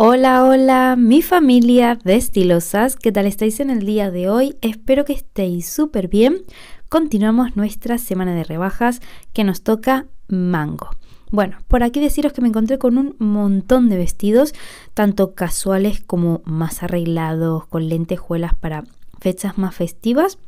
Hola, hola, mi familia de estilosas, ¿qué tal estáis en el día de hoy? Espero que estéis súper bien. Continuamos nuestra semana de rebajas que nos toca mango. Bueno, por aquí deciros que me encontré con un montón de vestidos, tanto casuales como más arreglados, con lentejuelas para fechas más festivas.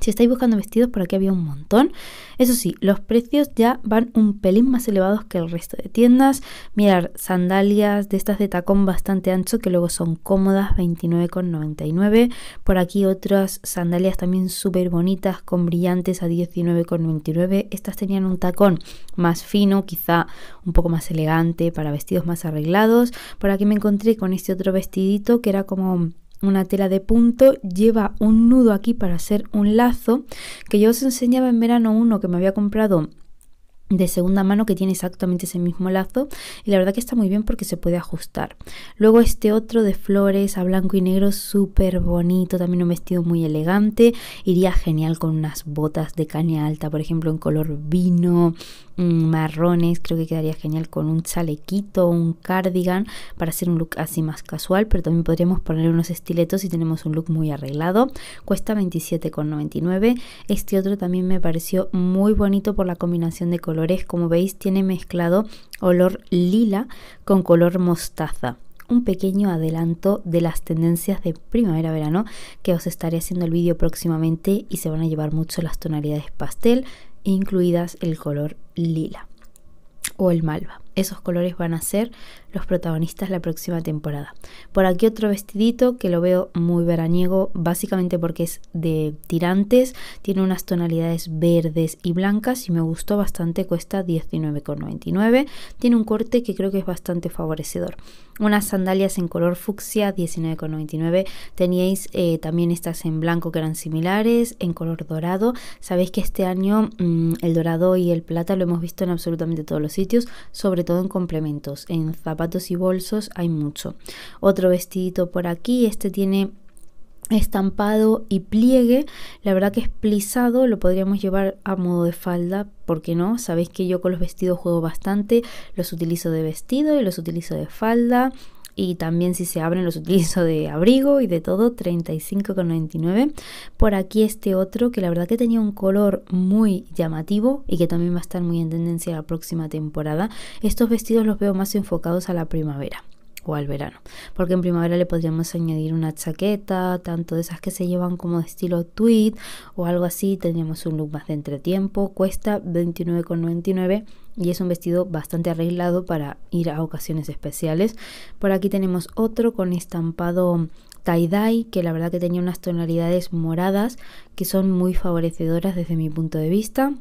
Si estáis buscando vestidos, por aquí había un montón. Eso sí, los precios ya van un pelín más elevados que el resto de tiendas. Mirar, sandalias de estas de tacón bastante ancho que luego son cómodas, 29,99. Por aquí otras sandalias también súper bonitas con brillantes a 19,99. Estas tenían un tacón más fino, quizá un poco más elegante para vestidos más arreglados. Por aquí me encontré con este otro vestidito que era como una tela de punto, lleva un nudo aquí para hacer un lazo, que yo os enseñaba en verano uno que me había comprado de segunda mano que tiene exactamente ese mismo lazo y la verdad que está muy bien porque se puede ajustar luego este otro de flores a blanco y negro súper bonito también un vestido muy elegante iría genial con unas botas de caña alta por ejemplo en color vino Mm, marrones, creo que quedaría genial con un chalequito, o un cardigan para hacer un look así más casual, pero también podríamos poner unos estiletos si tenemos un look muy arreglado. Cuesta 27,99. Este otro también me pareció muy bonito por la combinación de colores, como veis tiene mezclado olor lila con color mostaza un pequeño adelanto de las tendencias de primavera-verano que os estaré haciendo el vídeo próximamente y se van a llevar mucho las tonalidades pastel, incluidas el color lila o el malva esos colores van a ser los protagonistas la próxima temporada. Por aquí otro vestidito que lo veo muy veraniego, básicamente porque es de tirantes, tiene unas tonalidades verdes y blancas y me gustó bastante, cuesta 19,99. Tiene un corte que creo que es bastante favorecedor. Unas sandalias en color fucsia, 19,99. Teníais eh, también estas en blanco que eran similares, en color dorado. Sabéis que este año mm, el dorado y el plata lo hemos visto en absolutamente todos los sitios, sobre todo en complementos. En zapatos y bolsos hay mucho. Otro vestidito por aquí, este tiene estampado y pliegue, la verdad que es plisado, lo podríamos llevar a modo de falda, porque no? Sabéis que yo con los vestidos juego bastante, los utilizo de vestido y los utilizo de falda, y también si se abren los utilizo de abrigo y de todo, 35,99. Por aquí este otro que la verdad que tenía un color muy llamativo y que también va a estar muy en tendencia la próxima temporada. Estos vestidos los veo más enfocados a la primavera o al verano. Porque en primavera le podríamos añadir una chaqueta, tanto de esas que se llevan como de estilo tweed o algo así. Tendríamos un look más de entretiempo. Cuesta 29,99 y es un vestido bastante arreglado para ir a ocasiones especiales. Por aquí tenemos otro con estampado tie-dye, que la verdad que tenía unas tonalidades moradas que son muy favorecedoras desde mi punto de vista.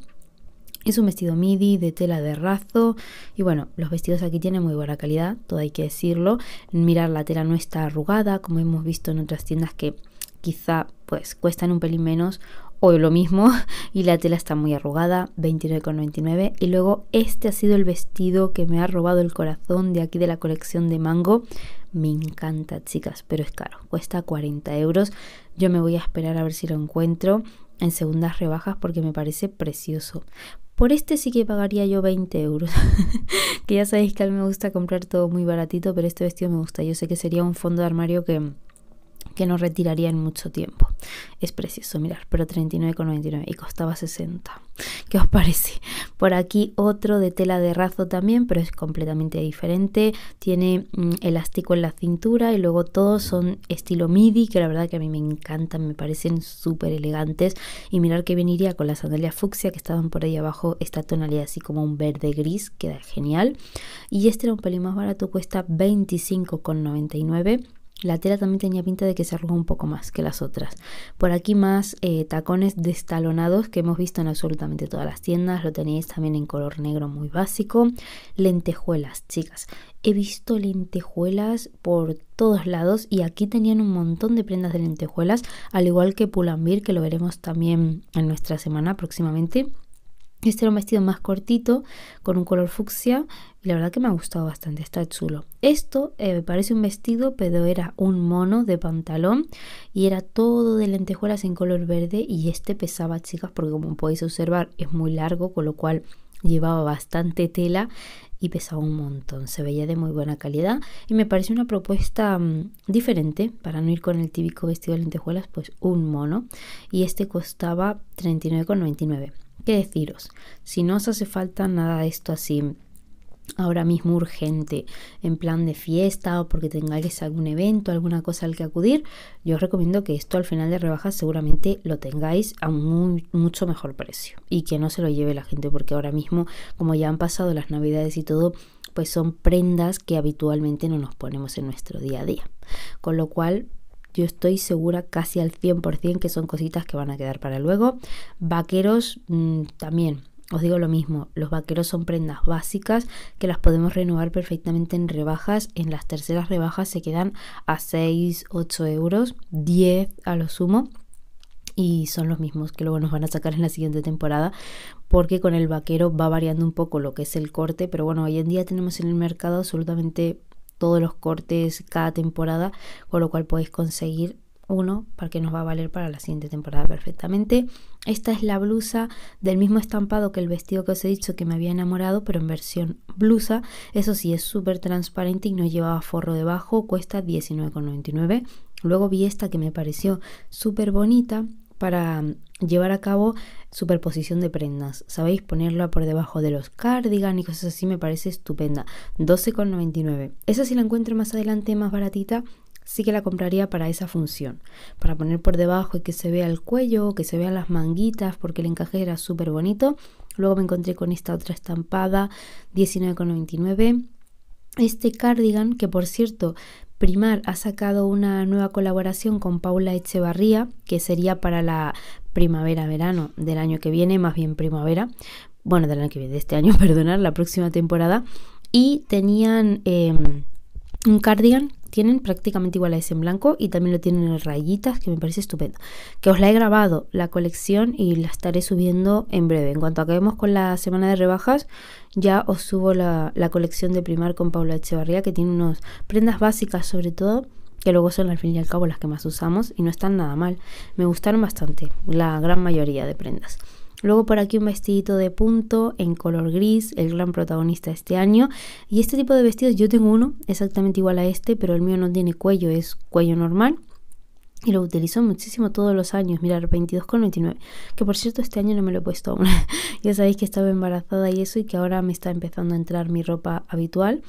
Es un vestido midi de tela de raso y bueno, los vestidos aquí tienen muy buena calidad, todo hay que decirlo. Mirar la tela no está arrugada, como hemos visto en otras tiendas que quizá pues cuestan un pelín menos o lo mismo y la tela está muy arrugada, 29,99 y luego este ha sido el vestido que me ha robado el corazón de aquí de la colección de Mango. Me encanta, chicas, pero es caro, cuesta 40 euros. Yo me voy a esperar a ver si lo encuentro en segundas rebajas porque me parece precioso. Por este sí que pagaría yo 20 euros. que ya sabéis que a mí me gusta comprar todo muy baratito, pero este vestido me gusta. Yo sé que sería un fondo de armario que, que no retiraría en mucho tiempo. Es precioso, mirar, pero 39,99 y costaba 60. ¿Qué os parece? Por aquí otro de tela de raso también, pero es completamente diferente. Tiene mm, elástico en la cintura y luego todos son estilo midi, que la verdad que a mí me encantan, me parecen súper elegantes. Y mirar que veniría con la sandalias fucsia que estaban por ahí abajo, esta tonalidad así como un verde gris, queda genial. Y este era un pelín más barato, cuesta 25,99 la tela también tenía pinta de que se arrugó un poco más que las otras. Por aquí más eh, tacones destalonados que hemos visto en absolutamente todas las tiendas. Lo tenéis también en color negro muy básico. Lentejuelas, chicas. He visto lentejuelas por todos lados y aquí tenían un montón de prendas de lentejuelas, al igual que Pulambir, que lo veremos también en nuestra semana próximamente. Este era un vestido más cortito, con un color fucsia, y la verdad que me ha gustado bastante, está chulo. Esto eh, me parece un vestido, pero era un mono de pantalón y era todo de lentejuelas en color verde y este pesaba, chicas, porque como podéis observar es muy largo, con lo cual llevaba bastante tela y pesaba un montón. Se veía de muy buena calidad y me parece una propuesta mm, diferente para no ir con el típico vestido de lentejuelas, pues un mono. Y este costaba 39,99. ¿Qué deciros? Si no os hace falta nada de esto así ahora mismo urgente, en plan de fiesta o porque tengáis algún evento, alguna cosa al que acudir, yo os recomiendo que esto al final de rebajas seguramente lo tengáis a un mucho mejor precio y que no se lo lleve la gente porque ahora mismo, como ya han pasado las navidades y todo, pues son prendas que habitualmente no nos ponemos en nuestro día a día. Con lo cual, yo estoy segura casi al 100% que son cositas que van a quedar para luego. Vaqueros mm, también os digo lo mismo, los vaqueros son prendas básicas que las podemos renovar perfectamente en rebajas. En las terceras rebajas se quedan a 6, 8 euros, 10 a lo sumo. Y son los mismos que luego nos van a sacar en la siguiente temporada porque con el vaquero va variando un poco lo que es el corte. Pero bueno, hoy en día tenemos en el mercado absolutamente todos los cortes cada temporada, con lo cual podéis conseguir uno, que nos va a valer para la siguiente temporada perfectamente. Esta es la blusa del mismo estampado que el vestido que os he dicho que me había enamorado, pero en versión blusa. Eso sí, es súper transparente y no llevaba forro debajo, cuesta 19,99. Luego vi esta que me pareció súper bonita para mm, llevar a cabo superposición de prendas. ¿Sabéis? Ponerla por debajo de los cardigan y cosas así me parece estupenda. 12,99. Esa sí la encuentro más adelante más baratita sí que la compraría para esa función, para poner por debajo y que se vea el cuello, que se vean las manguitas, porque el encaje era súper bonito. Luego me encontré con esta otra estampada, 19,99. Este cardigan, que por cierto, Primar ha sacado una nueva colaboración con Paula Echevarría, que sería para la primavera-verano del año que viene, más bien primavera, bueno, del año que viene, de este año, perdonar, la próxima temporada. Y tenían em, un cardigan tienen prácticamente ese en blanco y también lo tienen en rayitas, que me parece estupendo. Que os la he grabado la colección y la estaré subiendo en breve. En cuanto acabemos con la semana de rebajas, ya os subo la, la colección de Primar con Paula Echevarría, que tiene unas prendas básicas sobre todo que luego son al fin y al cabo las que más usamos y no están nada mal. Me gustaron bastante la gran mayoría de prendas. Luego por aquí un vestidito de punto en color gris, el gran protagonista este año. Y este tipo de vestidos, yo tengo uno exactamente igual a este, pero el mío no tiene cuello, es cuello normal. Y lo utilizo muchísimo todos los años, mirar 22,99. Que por cierto, este año no me lo he puesto aún. ya sabéis que estaba embarazada y eso, y que ahora me está empezando a entrar mi ropa habitual.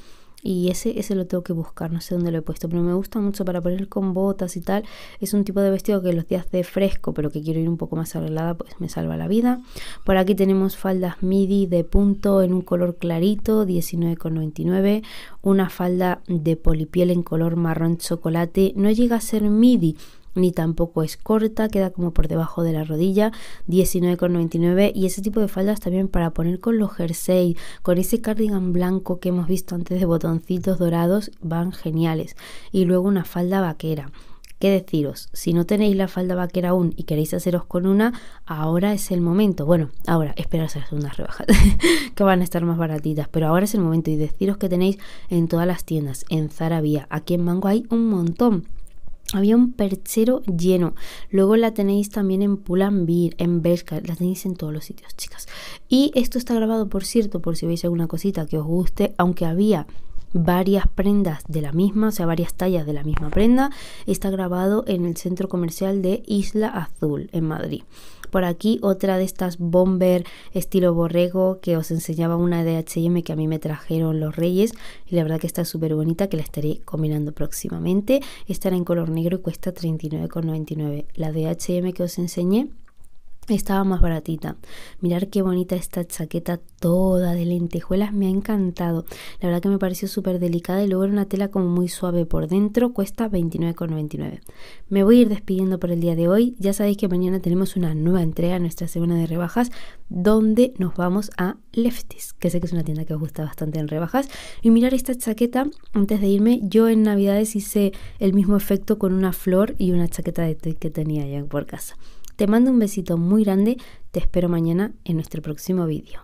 Y ese, ese lo tengo que buscar, no sé dónde lo he puesto, pero me gusta mucho para poner con botas y tal. Es un tipo de vestido que los días de fresco, pero que quiero ir un poco más arreglada, pues me salva la vida. Por aquí tenemos faldas midi de punto en un color clarito, 19,99. Una falda de polipiel en color marrón chocolate. No llega a ser midi, ni tampoco es corta, queda como por debajo de la rodilla, 19,99 y ese tipo de faldas también para poner con los jersey, con ese cardigan blanco que hemos visto antes de botoncitos dorados, van geniales. Y luego una falda vaquera. ¿Qué deciros? Si no tenéis la falda vaquera aún y queréis haceros con una, ahora es el momento. Bueno, ahora, esperarse las unas rebajas, que van a estar más baratitas, pero ahora es el momento y deciros que tenéis en todas las tiendas, en Zara Vía, aquí en Mango hay un montón. Había un perchero lleno. Luego la tenéis también en Pulambir, en Bershka, la tenéis en todos los sitios, chicas. Y esto está grabado, por cierto, por si veis alguna cosita que os guste, aunque había varias prendas de la misma, o sea, varias tallas de la misma prenda, está grabado en el centro comercial de Isla Azul, en Madrid. Por aquí otra de estas bomber estilo borrego que os enseñaba una de que a mí me trajeron los reyes y la verdad que está súper bonita que la estaré combinando próximamente. Estará en color negro y cuesta 39,99. La de que os enseñé estaba más baratita. Mirar qué bonita esta chaqueta toda de lentejuelas, me ha encantado. La verdad que me pareció súper delicada y luego era una tela como muy suave por dentro, cuesta 29,99. Me voy a ir despidiendo por el día de hoy. Ya sabéis que mañana tenemos una nueva entrega, nuestra semana de rebajas, donde nos vamos a Lefties, que sé que es una tienda que os gusta bastante en rebajas. Y mirar esta chaqueta, antes de irme, yo en Navidades hice el mismo efecto con una flor y una chaqueta de que tenía ya por casa. Te mando un besito muy grande, te espero mañana en nuestro próximo vídeo.